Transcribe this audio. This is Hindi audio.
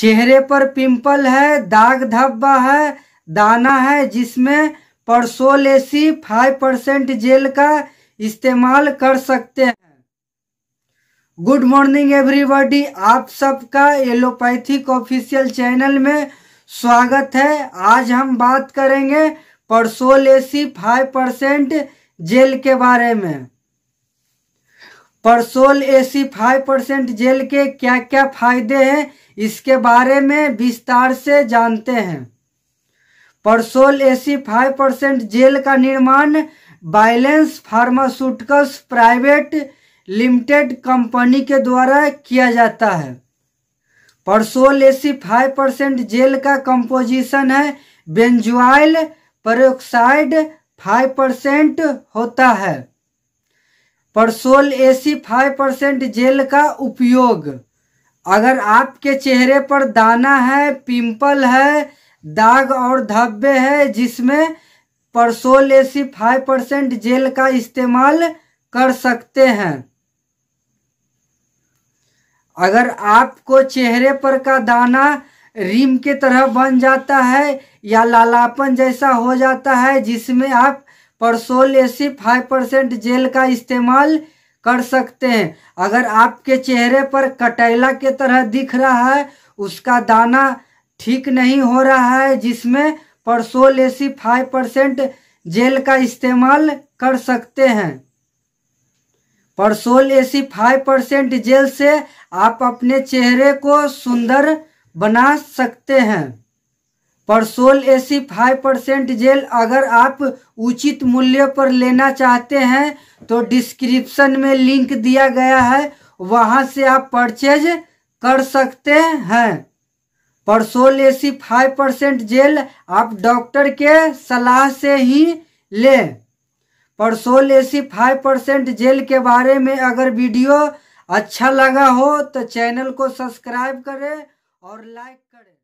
चेहरे पर पिंपल है दाग धब्बा है दाना है जिसमें परसोलेसी फाइव परसेंट जेल का इस्तेमाल कर सकते हैं गुड मॉर्निंग एवरीबॉडी आप सबका एलोपैथिक ऑफिशियल चैनल में स्वागत है आज हम बात करेंगे परसोलेसी फाइव परसेंट जेल के बारे में Persol AC five percent gel के क्या क्या फायदे हैं इसके बारे में विस्तार से जानते हैं Persol AC five percent gel का निर्माण बायलेंस फार्मास्यूटिकल्स प्राइवेट लिमिटेड कंपनी के द्वारा किया जाता है Persol AC five percent gel का कंपोजिशन है बेंजुआइल परोक्साइड फाइव परसेंट होता है Persol AC five percent gel का उपयोग अगर आपके चेहरे पर दाना है पिंपल है दाग और धब्बे है जिसमें Persol AC five percent gel का इस्तेमाल कर सकते हैं अगर आपको चेहरे पर का दाना रिम के तरह बन जाता है या लालापन जैसा हो जाता है जिसमें आप Persol AC five percent gel का इस्तेमाल कर सकते हैं अगर आपके चेहरे पर कटैला के तरह दिख रहा है उसका दाना ठीक नहीं हो रहा है जिसमें Persol AC five percent gel का इस्तेमाल कर सकते हैं Persol AC five percent gel से आप अपने चेहरे को सुंदर बना सकते हैं Persol AC five percent gel अगर आप उचित मूल्य पर लेना चाहते हैं तो डिस्क्रिप्शन में लिंक दिया गया है वहां से आप परचेज कर सकते हैं Persol AC five percent gel आप डॉक्टर के सलाह से ही लें Persol AC five percent gel के बारे में अगर वीडियो अच्छा लगा हो तो चैनल को सब्सक्राइब करें और लाइक करें